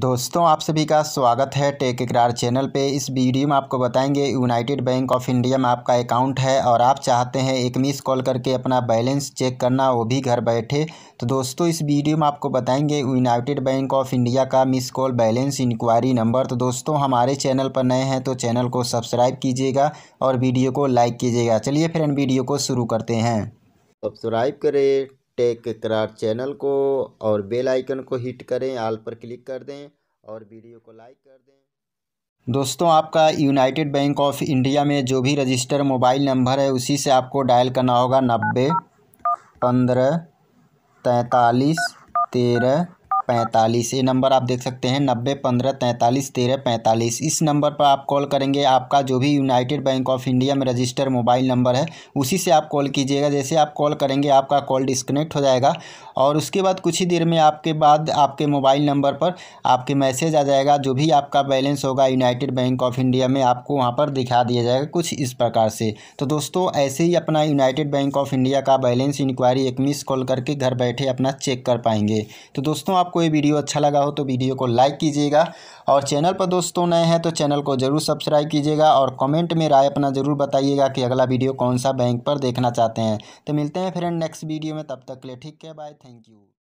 दोस्तों आप सभी का स्वागत है टेक इकरार चैनल पे इस वीडियो में आपको बताएंगे यूनाइटेड बैंक ऑफ इंडिया में आपका अकाउंट है और आप चाहते हैं एक मिस कॉल करके अपना बैलेंस चेक करना वो भी घर बैठे तो दोस्तों इस वीडियो में आपको बताएंगे यूनाइटेड बैंक ऑफ इंडिया का miss call balance enquiry number तो दोस्तों हमारे चैनल पर नए हैं तो चैनल को सब्सक्राइब कीजिएगा और वीडियो को लाइक कीजिएगा चलिए इन वीडियो को शुरू करते हैं सब्सक्राइब करें टेक करार चैनल को और बेल आइकन को हिट करें आल पर क्लिक कर दें और वीडियो को लाइक कर दें दोस्तों आपका यूनाइटेड बैंक ऑफ इंडिया में जो भी रजिस्टर मोबाइल नंबर है उसी से आपको डायल करना होगा नब्बे पंद्रह तैंतालीस तेरह पैंतालीस ये नंबर आप देख सकते हैं नब्बे पंद्रह तैंतालीस तेरह पैंतालीस इस नंबर पर आप कॉल करेंगे आपका जो भी यूनाइटेड बैंक ऑफ इंडिया में रजिस्टर मोबाइल नंबर है उसी से आप कॉल कीजिएगा जैसे आप कॉल करेंगे आपका कॉल डिस्कनेक्ट हो जाएगा और उसके बाद कुछ ही देर में आपके बाद आपके मोबाइल नंबर पर आपके मैसेज आ जाएगा जो भी आपका बैलेंस होगा यूनाइटेड बैंक ऑफ इंडिया में आपको वहाँ पर दिखा दिया जाएगा कुछ इस प्रकार से तो दोस्तों ऐसे ही अपना यूनाइटेड बैंक ऑफ इंडिया का बैलेंस इंक्वायरी एक मिस कॉल करके घर बैठे अपना चेक कर पाएंगे तो दोस्तों आपको ये वीडियो अच्छा लगा हो तो वीडियो को लाइक कीजिएगा और चैनल पर दोस्तों नए हैं तो चैनल को ज़रूर सब्सक्राइब कीजिएगा और कमेंट में राय अपना ज़रूर बताइएगा कि अगला वीडियो कौन सा बैंक पर देखना चाहते हैं तो मिलते हैं फ्रेंड नेक्स्ट वीडियो में तब तक के लिए ठीक है बाय थैंक यू